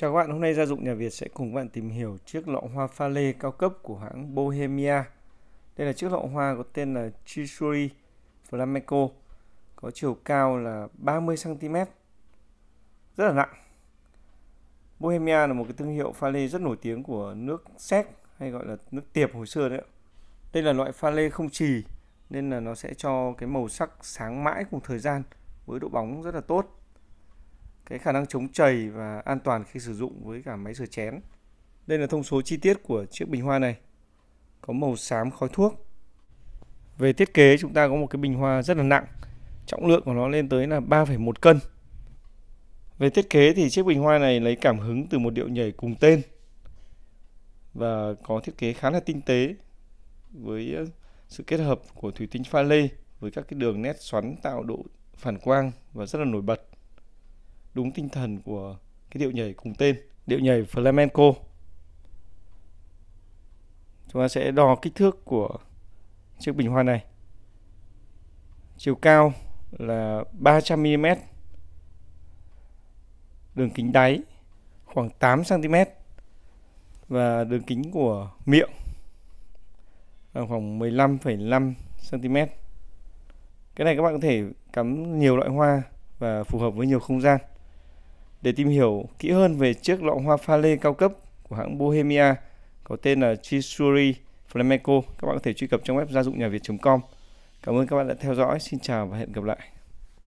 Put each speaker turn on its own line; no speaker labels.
Chào các bạn, hôm nay Gia Dụng Nhà Việt sẽ cùng các bạn tìm hiểu chiếc lọ hoa pha lê cao cấp của hãng Bohemia. Đây là chiếc lọ hoa có tên là Chisuri Flamenco, có chiều cao là 30cm, rất là nặng. Bohemia là một cái thương hiệu pha lê rất nổi tiếng của nước Séc hay gọi là nước tiệp hồi xưa đấy. Đây là loại pha lê không trì nên là nó sẽ cho cái màu sắc sáng mãi cùng thời gian với độ bóng rất là tốt cái khả năng chống chảy và an toàn khi sử dụng với cả máy rửa chén. Đây là thông số chi tiết của chiếc bình hoa này. Có màu xám khói thuốc. Về thiết kế chúng ta có một cái bình hoa rất là nặng. Trọng lượng của nó lên tới là 3,1 cân. Về thiết kế thì chiếc bình hoa này lấy cảm hứng từ một điệu nhảy cùng tên và có thiết kế khá là tinh tế với ờ, sự kết hợp của thủy tinh pha lê với các cái đường nét xoắn tạo độ phản quang và rất là nổi bật đúng tinh thần của cái điệu nhảy cùng tên, điệu nhảy flamenco. Chúng ta sẽ đo kích thước của chiếc bình hoa này. Chiều cao là 300 mm. Đường kính đáy khoảng 8 cm và đường kính của miệng là khoảng 15,5 cm. Cái này các bạn có thể cắm nhiều loại hoa và phù hợp với nhiều không gian. Để tìm hiểu kỹ hơn về chiếc lọ hoa pha lê cao cấp của hãng Bohemia có tên là Chisuri Flamenco, các bạn có thể truy cập trong web gia dụng nhà Việt.com. Cảm ơn các bạn đã theo dõi. Xin chào và hẹn gặp lại.